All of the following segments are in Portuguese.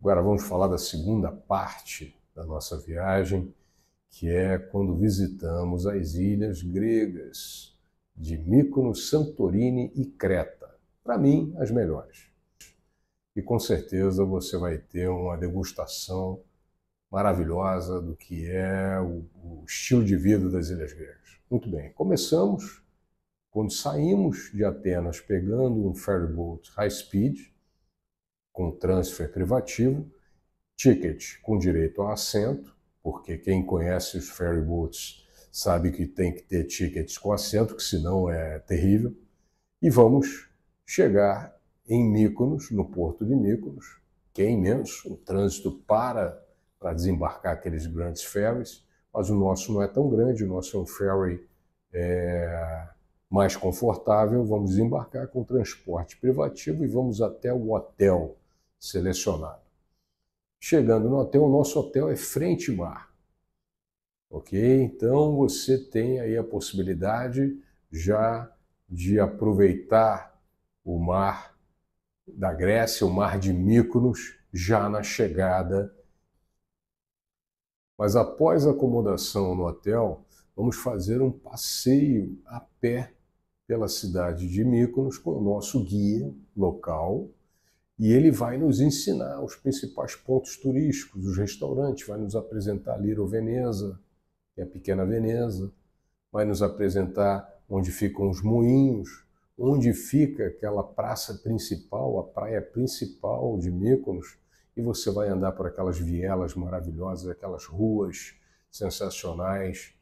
Agora vamos falar da segunda parte da nossa viagem, que é quando visitamos as ilhas gregas de Mykonos, Santorini e Creta. Para mim, as melhores. E com certeza você vai ter uma degustação maravilhosa do que é o, o estilo de vida das ilhas gregas. Muito bem, começamos quando saímos de Atenas pegando um ferryboat high speed com transfer privativo, ticket com direito a assento, porque quem conhece os ferry boats sabe que tem que ter tickets com assento, que senão é terrível. E vamos chegar em Mykonos, no porto de Mykonos, que é imenso, o trânsito para para desembarcar aqueles grandes ferries, mas o nosso não é tão grande, o nosso é um ferry é, mais confortável, vamos desembarcar com transporte privativo e vamos até o hotel selecionado. Chegando no hotel, o nosso hotel é frente mar. Ok? Então você tem aí a possibilidade já de aproveitar o mar da Grécia, o mar de Míconos, já na chegada. Mas após a acomodação no hotel, vamos fazer um passeio a pé pela cidade de Míconos com o nosso guia local, e ele vai nos ensinar os principais pontos turísticos, os restaurantes, vai nos apresentar Liro Veneza, que é a pequena Veneza, vai nos apresentar onde ficam os moinhos, onde fica aquela praça principal, a praia principal de Mykonos, e você vai andar por aquelas vielas maravilhosas, aquelas ruas sensacionais.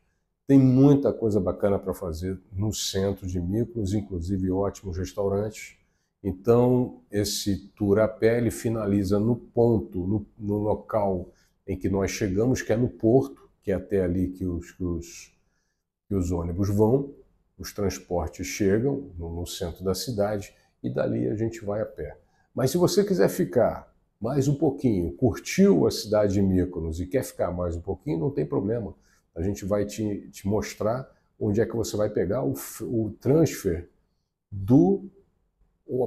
Tem muita coisa bacana para fazer no centro de Mykonos, inclusive ótimos restaurantes. Então, esse tour a pé ele finaliza no ponto, no, no, local em que nós chegamos, que é no porto, que é até ali que os, que os, que os ônibus vão, os transportes chegam no, no centro da cidade e dali a gente vai a pé. Mas se você quiser ficar mais um pouquinho, curtiu a cidade de Mykonos e quer ficar mais um pouquinho, não tem problema. A gente vai te, te mostrar onde é que você vai pegar o, o transfer do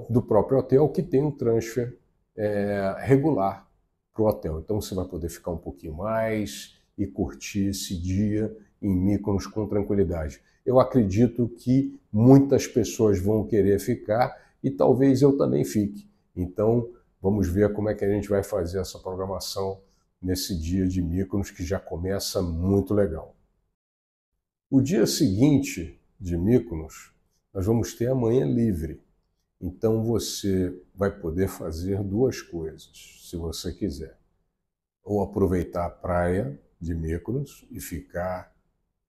do próprio hotel que tem um transfer é, regular para o hotel. Então você vai poder ficar um pouquinho mais e curtir esse dia em Mykonos com tranquilidade. Eu acredito que muitas pessoas vão querer ficar e talvez eu também fique. Então vamos ver como é que a gente vai fazer essa programação nesse dia de Mykonos que já começa muito legal. O dia seguinte de Mykonos, nós vamos ter a manhã livre. Então você vai poder fazer duas coisas, se você quiser. Ou aproveitar a praia de Mykonos e ficar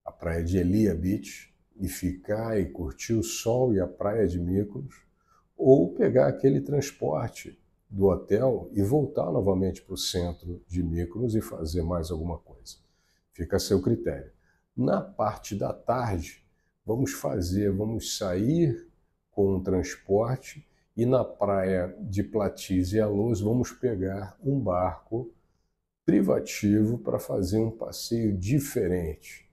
a praia de Elia Beach e ficar e curtir o sol e a praia de Mykonos, ou pegar aquele transporte do hotel e voltar novamente para o centro de Mykonos e fazer mais alguma coisa. Fica a seu critério. Na parte da tarde, vamos fazer, vamos sair com o transporte e na praia de Platiz e Alôs vamos pegar um barco privativo para fazer um passeio diferente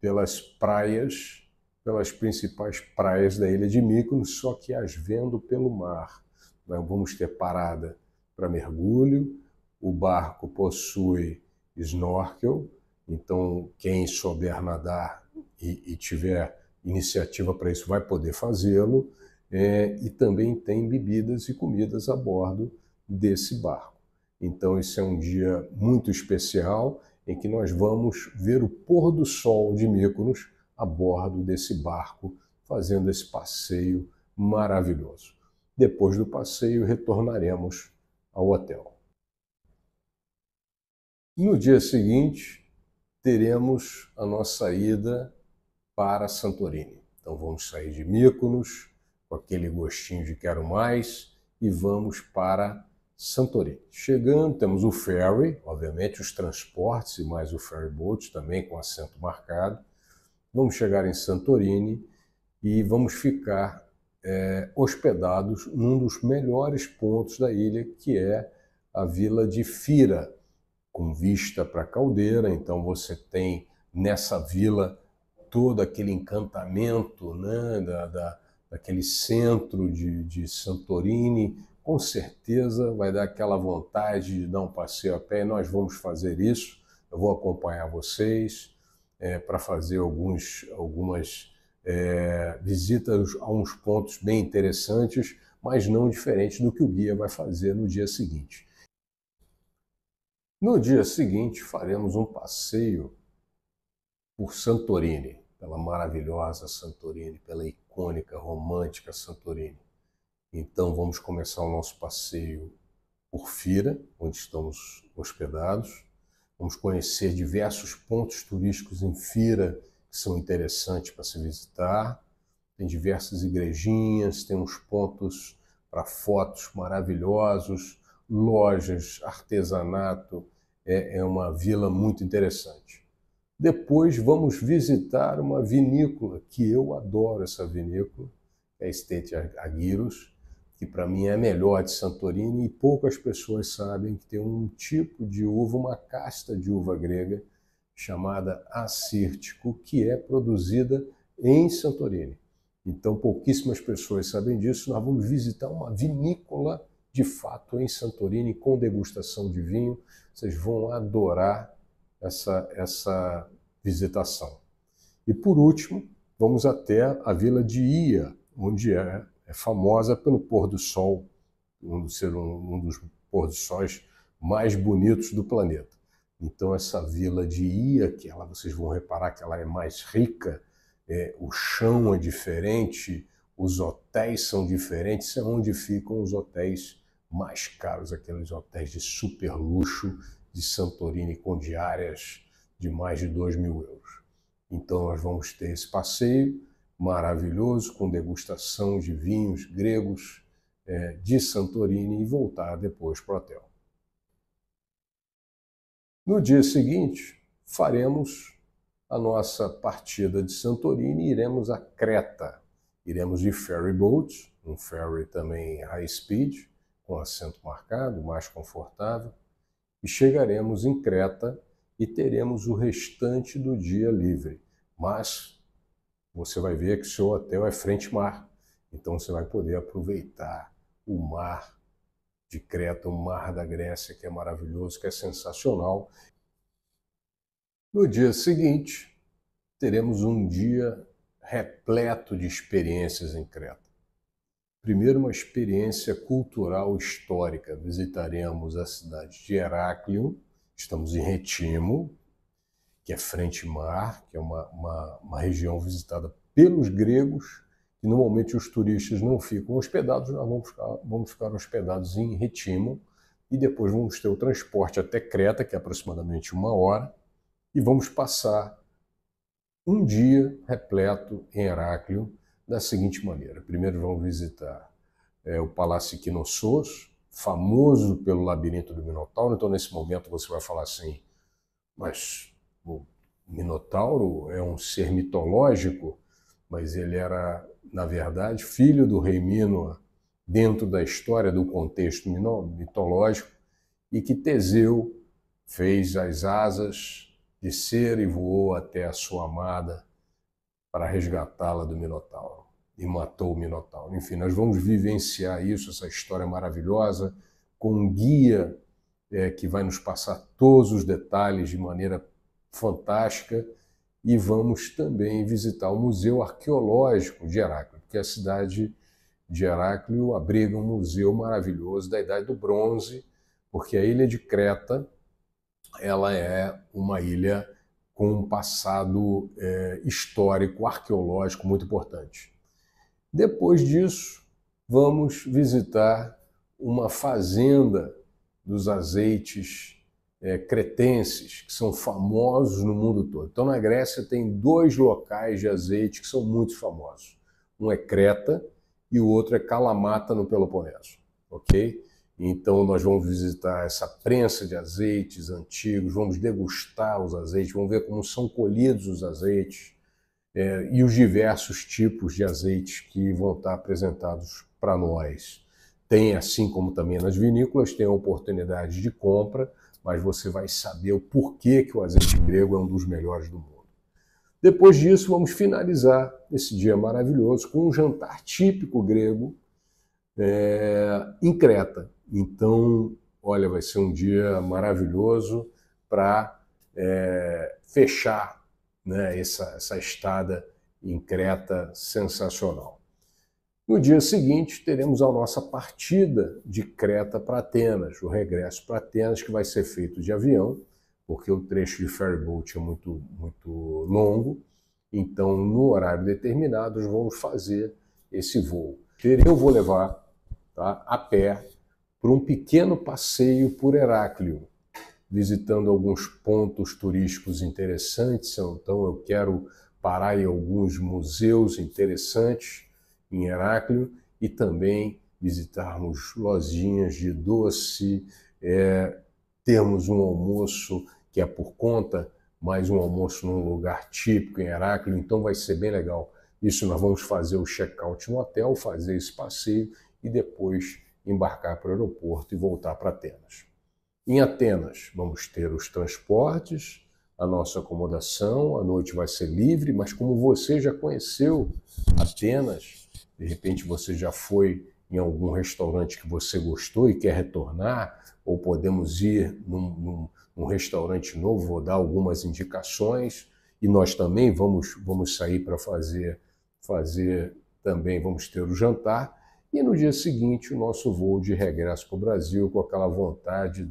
pelas praias, pelas principais praias da ilha de Mykonos, só que as vendo pelo mar. Nós vamos ter parada para mergulho, o barco possui snorkel, então quem souber nadar e, e tiver iniciativa para isso vai poder fazê-lo, é, e também tem bebidas e comidas a bordo desse barco. Então, esse é um dia muito especial em que nós vamos ver o pôr do sol de Mykonos a bordo desse barco, fazendo esse passeio maravilhoso. Depois do passeio, retornaremos ao hotel. No dia seguinte, teremos a nossa ida para Santorini. Então vamos sair de Mykonos com aquele gostinho de quero mais e vamos para Santorini. Chegando, temos o ferry, obviamente os transportes e mais o ferry boat também com assento marcado. Vamos chegar em Santorini e vamos ficar é, hospedados num dos melhores pontos da ilha, que é a vila de Fira, com vista para a caldeira. Então você tem nessa vila todo aquele encantamento né, da, da, daquele centro de, de Santorini, com certeza vai dar aquela vontade de dar um passeio a pé e nós vamos fazer isso. Eu vou acompanhar vocês é, para fazer alguns, algumas é, visitas a uns pontos bem interessantes, mas não diferente do que o guia vai fazer no dia seguinte. No dia seguinte, faremos um passeio por Santorini pela maravilhosa Santorini, pela icônica, romântica Santorini. Então vamos começar o nosso passeio por Fira, onde estamos hospedados. Vamos conhecer diversos pontos turísticos em Fira que são interessantes para se visitar. Tem diversas igrejinhas, tem uns pontos para fotos maravilhosos, lojas, artesanato. É, é uma vila muito interessante. Depois vamos visitar uma vinícola que eu adoro essa vinícola, é a Estete Aguirros, que para mim é a melhor de Santorini e poucas pessoas sabem que tem um tipo de uva, uma casta de uva grega chamada acírtico, que é produzida em Santorini. Então pouquíssimas pessoas sabem disso. Nós vamos visitar uma vinícola de fato em Santorini com degustação de vinho. Vocês vão adorar essa, essa visitação. E por último, vamos até a vila de Ia, onde é, é famosa pelo pôr do sol, um, ser um, um dos pôr do sóis mais bonitos do planeta. Então essa vila de Ia, que ela vocês vão reparar que ela é mais rica, é, o chão é diferente, os hotéis são diferentes, é onde ficam os hotéis mais caros, aqueles hotéis de super luxo de Santorini com diárias de mais de 2 mil euros. Então nós vamos ter esse passeio maravilhoso com degustação de vinhos gregos é, de Santorini e voltar depois para o hotel. No dia seguinte, faremos a nossa partida de Santorini e iremos a Creta. Iremos de ferry boat, um ferry também high speed, com assento marcado, mais confortável e chegaremos em Creta e teremos o restante do dia livre. Mas você vai ver que seu hotel é frente mar, então você vai poder aproveitar o mar de Creta, o mar da Grécia, que é maravilhoso, que é sensacional. No dia seguinte, teremos um dia repleto de experiências em Creta. Primeiro, uma experiência cultural histórica. Visitaremos a cidade de Heráclio, estamos em Retimo, que é frente mar, que é uma, uma, uma região visitada pelos gregos, e normalmente os turistas não ficam hospedados, nós vamos ficar, vamos ficar hospedados em Retimo, e depois vamos ter o transporte até Creta, que é aproximadamente uma hora, e vamos passar um dia repleto em Heráclio, da seguinte maneira: primeiro vão visitar é, o Palácio Quinossos, famoso pelo labirinto do Minotauro. Então, nesse momento, você vai falar assim, mas o Minotauro é um ser mitológico, mas ele era, na verdade, filho do rei Minoa dentro da história do contexto mitológico e que Teseu fez as asas de cera e voou até a sua amada para resgatá-la do Minotauro e matou o Minotauro. Enfim, nós vamos vivenciar isso, essa história maravilhosa, com um guia é, que vai nos passar todos os detalhes de maneira fantástica e vamos também visitar o Museu Arqueológico de Heráclito, porque a cidade de Heráclio abriga um museu maravilhoso da Idade do Bronze, porque a ilha de Creta ela é uma ilha com um passado é, histórico, arqueológico muito importante. Depois disso, vamos visitar uma fazenda dos azeites é, cretenses, que são famosos no mundo todo. Então, na Grécia, tem dois locais de azeite que são muito famosos. Um é Creta e o outro é Calamata, no Peloponeso. Ok? Então, nós vamos visitar essa prensa de azeites antigos, vamos degustar os azeites, vamos ver como são colhidos os azeites é, e os diversos tipos de azeites que vão estar apresentados para nós. Tem, assim como também nas vinícolas, tem a oportunidade de compra, mas você vai saber o porquê que o azeite grego é um dos melhores do mundo. Depois disso, vamos finalizar esse dia maravilhoso com um jantar típico grego é, em Creta. Então, olha, vai ser um dia maravilhoso para é, fechar né, essa, essa estada em Creta sensacional. No dia seguinte, teremos a nossa partida de Creta para Atenas, o regresso para Atenas, que vai ser feito de avião, porque o trecho de ferryboat é muito, muito longo. Então, no horário determinado, nós vamos fazer esse voo. Eu vou levar tá, a pé para um pequeno passeio por Heráclio, visitando alguns pontos turísticos interessantes, então eu quero parar em alguns museus interessantes em Heráclio e também visitarmos lojinhas de doce, é, termos um almoço que é por conta, mas um almoço num lugar típico em Heráclio, então vai ser bem legal. Isso nós vamos fazer o check-out no hotel, fazer esse passeio e depois embarcar para o aeroporto e voltar para Atenas. Em Atenas, vamos ter os transportes, a nossa acomodação, a noite vai ser livre, mas como você já conheceu Atenas, de repente você já foi em algum restaurante que você gostou e quer retornar, ou podemos ir num, num, num restaurante novo, vou dar algumas indicações, e nós também vamos, vamos sair para fazer, fazer também, vamos ter o jantar, e no dia seguinte o nosso voo de regresso para o Brasil, com aquela vontade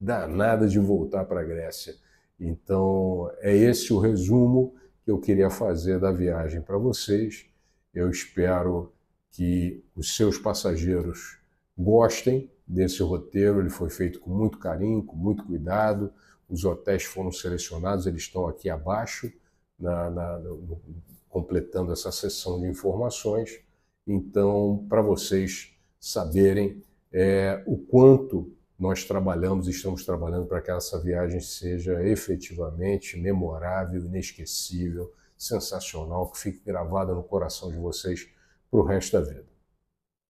danada de voltar para a Grécia. Então, é esse o resumo que eu queria fazer da viagem para vocês. Eu espero que os seus passageiros gostem desse roteiro. Ele foi feito com muito carinho, com muito cuidado. Os hotéis foram selecionados, eles estão aqui abaixo, na, na, no, completando essa sessão de informações. Então, para vocês saberem é, o quanto nós trabalhamos e estamos trabalhando para que essa viagem seja efetivamente memorável, inesquecível, sensacional, que fique gravada no coração de vocês para o resto da vida.